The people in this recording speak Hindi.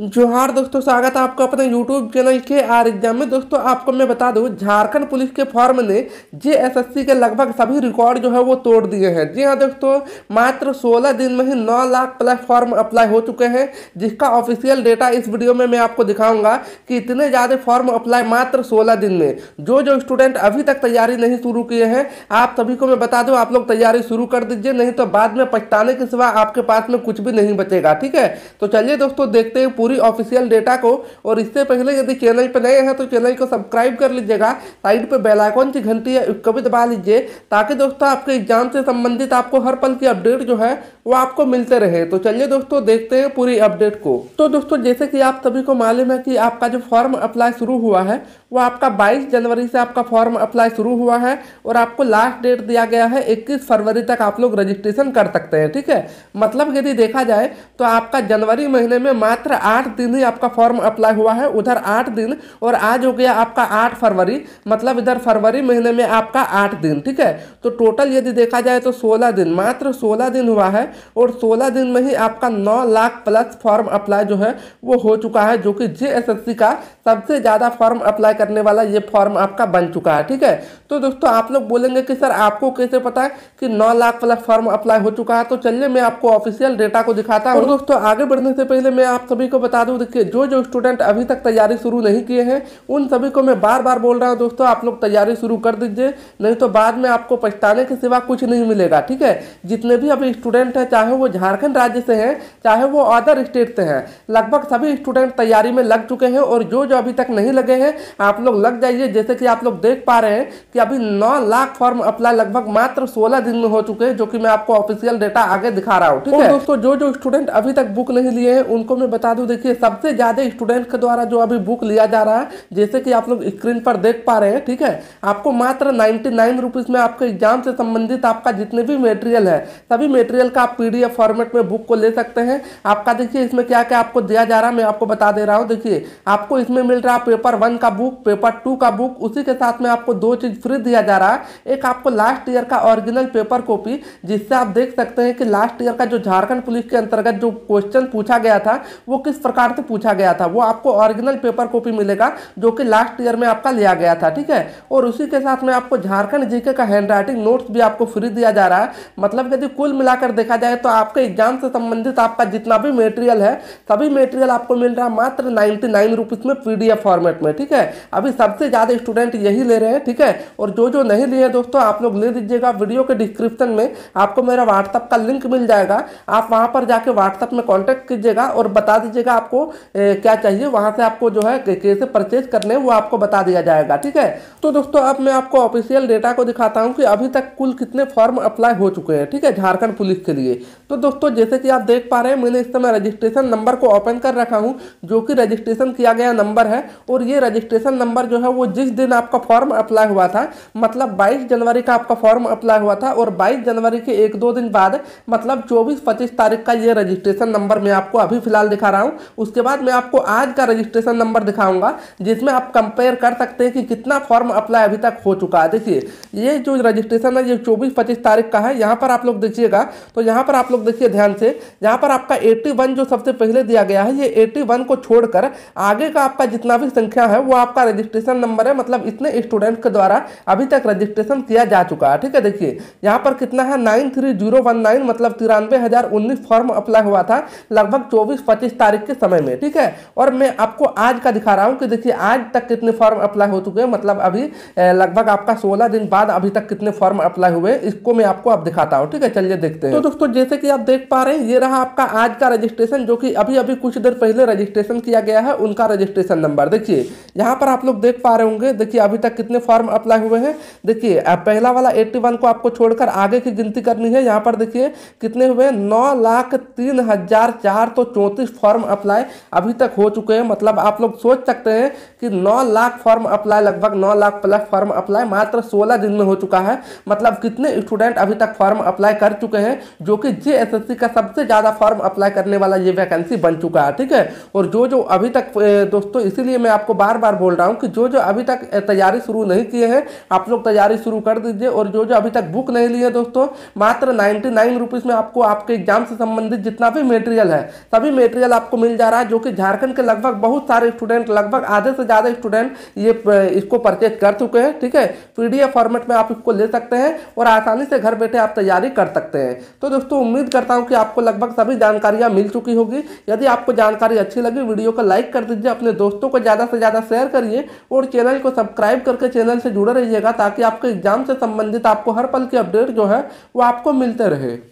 जोहार दोस्तों स्वागत है आपका अपने यूट्यूब चैनल के आर एग्जाम में दोस्तों आपको मैं बता दूं झारखंड पुलिस के फॉर्म ने सी के लगभग सभी रिकॉर्ड जो है वो तोड़ दिए हैं जी हाँ दोस्तों मात्र 16 दिन में ही 9 लाख प्लस फॉर्म अप्लाई हो चुके हैं जिसका ऑफिशियल डेटा इस वीडियो में मैं आपको दिखाऊंगा कि इतने ज़्यादा फॉर्म अप्लाई मात्र सोलह दिन में जो जो स्टूडेंट अभी तक तैयारी नहीं शुरू किए हैं आप सभी को मैं बता दूँ आप लोग तैयारी शुरू कर दीजिए नहीं तो बाद में पछताने के सिवा आपके पास में कुछ भी नहीं बचेगा ठीक है तो चलिए दोस्तों देखते हैं पूरी पूरी ऑफिशियल डेटा को और इससे पहले यदि चैनल पर नए हैं तो चैनल को सब्सक्राइब कर लीजिएगा साइड पर बेलाइकॉन की घंटी है उसको भी दबा लीजिए ताकि दोस्तों आपके एग्जाम से संबंधित आपको हर पल की अपडेट जो है वो आपको मिलते रहे तो चलिए दोस्तों देखते हैं पूरी अपडेट को तो दोस्तों जैसे कि आप सभी को मालूम है कि आपका जो फॉर्म अप्लाई शुरू हुआ है वो आपका 22 जनवरी से आपका फॉर्म अप्लाई शुरू हुआ है और आपको लास्ट डेट दिया गया है 21 फरवरी तक आप लोग रजिस्ट्रेशन कर सकते हैं ठीक है मतलब यदि देखा जाए तो आपका जनवरी महीने में मात्र आठ दिन ही आपका फॉर्म अप्लाई हुआ है उधर आठ दिन और आज हो गया आपका आठ फरवरी मतलब इधर फरवरी महीने में आपका आठ दिन ठीक है तो टोटल यदि देखा जाए तो सोलह दिन मात्र सोलह दिन हुआ है और सोलह दिन में ही आपका नौ लाख प्लस फॉर्म अप्लाई जो है वो हो चुका है जो कि जे का सबसे ज़्यादा फॉर्म अप्लाई करने वाला ये फॉर्म आपका बन चुका है ठीक है तो दोस्तों आप लोग बोलेंगे कि सर आपको कैसे पता है कि नौ लाख प्लस फॉर्म अप्लाई हो चुका है तो चलिए मैं आपको ऑफिशियल डेटा को दिखाता हूँ दोस्तों आगे बढ़ने से पहले मैं आप सभी को बता दूँ देखिए जो जो स्टूडेंट अभी तक तैयारी शुरू नहीं किए हैं उन सभी को मैं बार बार बोल रहा हूँ दोस्तों आप लोग तैयारी शुरू कर दीजिए नहीं तो बाद में आपको पछताने के सिवा कुछ नहीं मिलेगा ठीक है जितने भी अभी स्टूडेंट हैं चाहे वो झारखंड राज्य से हैं चाहे वो अदर स्टेट से हैं लगभग सभी स्टूडेंट तैयारी में लग चुके हैं और जो जो अभी तक नहीं लगे हैं आप लोग लग जाइए जैसे कि आप लोग देख पा रहे हैं कि अभी नौ लाख फॉर्म अप्लाई लगभग मात्र सोलह दिन में हो चुके हैं जो कि मैं आपको ऑफिशियल डेटा आगे दिखा रहा हूँ ठीक है दोस्तों जो जो स्टूडेंट अभी तक बुक नहीं लिए हैं उनको मैं बता दूँ देखिए सबसे ज़्यादा स्टूडेंट के द्वारा जो अभी बुक लिया जा रहा है जैसे कि आप लोग स्क्रीन पर देख पा रहे हैं ठीक है आपको मात्र नाइन्टी नाइन रुपीज़ में आपके एग्जाम से संबंधित आपका जितने भी मेटेरियल है सभी मेटेरियल का आप पी फॉर्मेट में बुक को ले सकते हैं आपका देखिए इसमें क्या क्या आपको दिया जा रहा है मैं आपको बता दे रहा हूँ देखिए आपको इसमें मिल रहा है पेपर वन का बुक पेपर टू का बुक उसी के साथ में आपको दो चीज़ फ्री दिया जा रहा है एक आपको लास्ट ईयर का ओरिजिनल पेपर कॉपी जिससे आप देख सकते हैं कि लास्ट ईयर का जो झारखंड पुलिस के अंतर्गत जो क्वेश्चन पूछा गया था वो किस प्रकार से पूछा गया था वो आपको ओरिजिनल पेपर कॉपी मिलेगा जो कि लास्ट ईयर में आपका लिया गया था ठीक है और उसी के साथ में आपको झारखंड जीके का हैंड राइटिंग नोट्स भी आपको फ्री दिया जा रहा है मतलब यदि कुल मिलाकर देखा जाए तो आपके एग्जाम से संबंधित आपका जितना भी मेटेरियल है सभी मेटेरियल आपको मिल रहा है मात्र नाइन्टी नाइन रुपीज़ में पी फॉर्मेट में ठीक है अभी सबसे ज़्यादा स्टूडेंट यही ले रहे हैं ठीक है और जो जो नहीं लिए दोस्तों आप लोग ले लीजिएगा वीडियो के डिस्क्रिप्शन में आपको मेरा व्हाट्सअप का लिंक मिल जाएगा आप वहाँ पर जाके व्हाट्सअप में कॉन्टैक्ट कीजिएगा और बता दीजिएगा का आपको ए, क्या चाहिए वहाँ से आपको जो है कैसे परचेज करने वो आपको बता दिया जाएगा ठीक है तो दोस्तों अब मैं आपको ऑफिशियल डेटा को दिखाता हूँ कि अभी तक कुल कितने फॉर्म अप्लाई हो चुके हैं ठीक है झारखंड पुलिस के लिए तो दोस्तों जैसे कि आप देख पा रहे हैं मैंने इस समय रजिस्ट्रेशन नंबर को ओपन कर रखा हूँ जो कि रजिस्ट्रेशन किया गया नंबर है और ये रजिस्ट्रेशन नंबर जो है वो जिस दिन आपका फॉर्म अप्लाई हुआ था मतलब बाईस जनवरी का आपका फॉर्म अप्लाई हुआ था और बाईस जनवरी के एक दो दिन बाद मतलब चौबीस पच्चीस तारीख का ये रजिस्ट्रेशन नंबर मैं आपको अभी फिलहाल दिखा रहा हूँ उसके बाद मैं आपको आज का रजिस्ट्रेशन नंबर दिखाऊंगा जिसमें आप कंपेयर कर सकते हैं कि कितना फॉर्म अप्लाई अभी तक हो चुका है देखिए ये जो रजिस्ट्रेशन है ये चौबीस पच्चीस तारीख का है यहाँ पर आप लोग देखिएगा तो यहाँ पर आप लोग देखिए ध्यान से यहाँ पर आपका एट्टी जो सबसे पहले दिया गया है ये एट्टी को छोड़कर आगे का आपका जितना भी संख्या है वो आपका रजिस्ट्रेशन नंबर है मतलब इतने स्टूडेंट के द्वारा अभी तक रजिस्ट्रेशन किया जा चुका है ठीक है देखिए यहाँ पर कितना है नाइन मतलब तिरानवे हज़ार उन्नीस फॉर्म अप्लाई हुआ था लगभग चौबीस पच्चीस तारीख के समय में ठीक है और मैं आपको आज का दिखा रहा हूँ कि देखिए आज तक कितने फॉर्म अप्लाई हो चुके हैं मतलब अभी लगभग आपका सोलह दिन बाद अभी तक कितने फॉर्म अप्लाई हुए इसको मैं आपको अब दिखाता हूँ ठीक है चलिए देखते हैं तो दोस्तों जैसे कि आप देख पा रहे हैं ये रहा आपका आज का रजिस्ट्रेशन जो कि अभी अभी कुछ देर पहले रजिस्ट्रेशन किया गया है उनका रजिस्ट्रेशन नंबर देखिए यहाँ पर आप लोग देख पा रहे होंगे देखिए अभी तक कितने फॉर्म अप्लाई हुए हैं देखिए पहला वाला एट्टी को आपको छोड़कर आगे की गिनती करनी है यहाँ पर देखिए कितने हुए नौ लाख तीन हजार चार सौ चौंतीस फॉर्म अप्लाई अभी तक हो चुके हैं मतलब आप लोग सोच सकते हैं कि 9 लाख फॉर्म अप्लाई लगभग 9 लाख प्लस फॉर्म अप्लाई मात्र 16 दिन में हो चुका है मतलब कितने स्टूडेंट अभी तक फॉर्म अप्लाई कर चुके हैं जो कि जे का सबसे ज़्यादा फॉर्म अप्लाई करने वाला ये वैकेंसी बन चुका है ठीक है और जो जो अभी तक दोस्तों इसीलिए मैं आपको बार बार बोल रहा हूँ कि जो जो अभी तक तैयारी शुरू नहीं किए हैं आप लोग तैयारी शुरू कर दीजिए और जो जो अभी तक बुक नहीं लिए दोस्तों मात्र नाइन्टी नाइन में आपको आपके एग्जाम से संबंधित जितना भी मेटेरियल है सभी मेटेरियल आपको मिल जा रहा है जो कि झारखंड के लगभग बहुत सारे स्टूडेंट लगभग आधे से ज़्यादा स्टूडेंट ये इसको परचेज कर चुके हैं ठीक है पीडीएफ फॉर्मेट में आप इसको ले सकते हैं और आसानी से घर बैठे आप तैयारी कर सकते हैं तो दोस्तों उम्मीद करता हूँ कि आपको लगभग सभी जानकारियाँ मिल चुकी होगी यदि आपको जानकारी अच्छी लगी वीडियो को लाइक कर दीजिए अपने दोस्तों को ज़्यादा से ज़्यादा शेयर करिए और चैनल को सब्सक्राइब करके चैनल से जुड़े रहिएगा ताकि आपके एग्जाम से संबंधित आपको हर पल की अपडेट जो है वो आपको मिलते रहे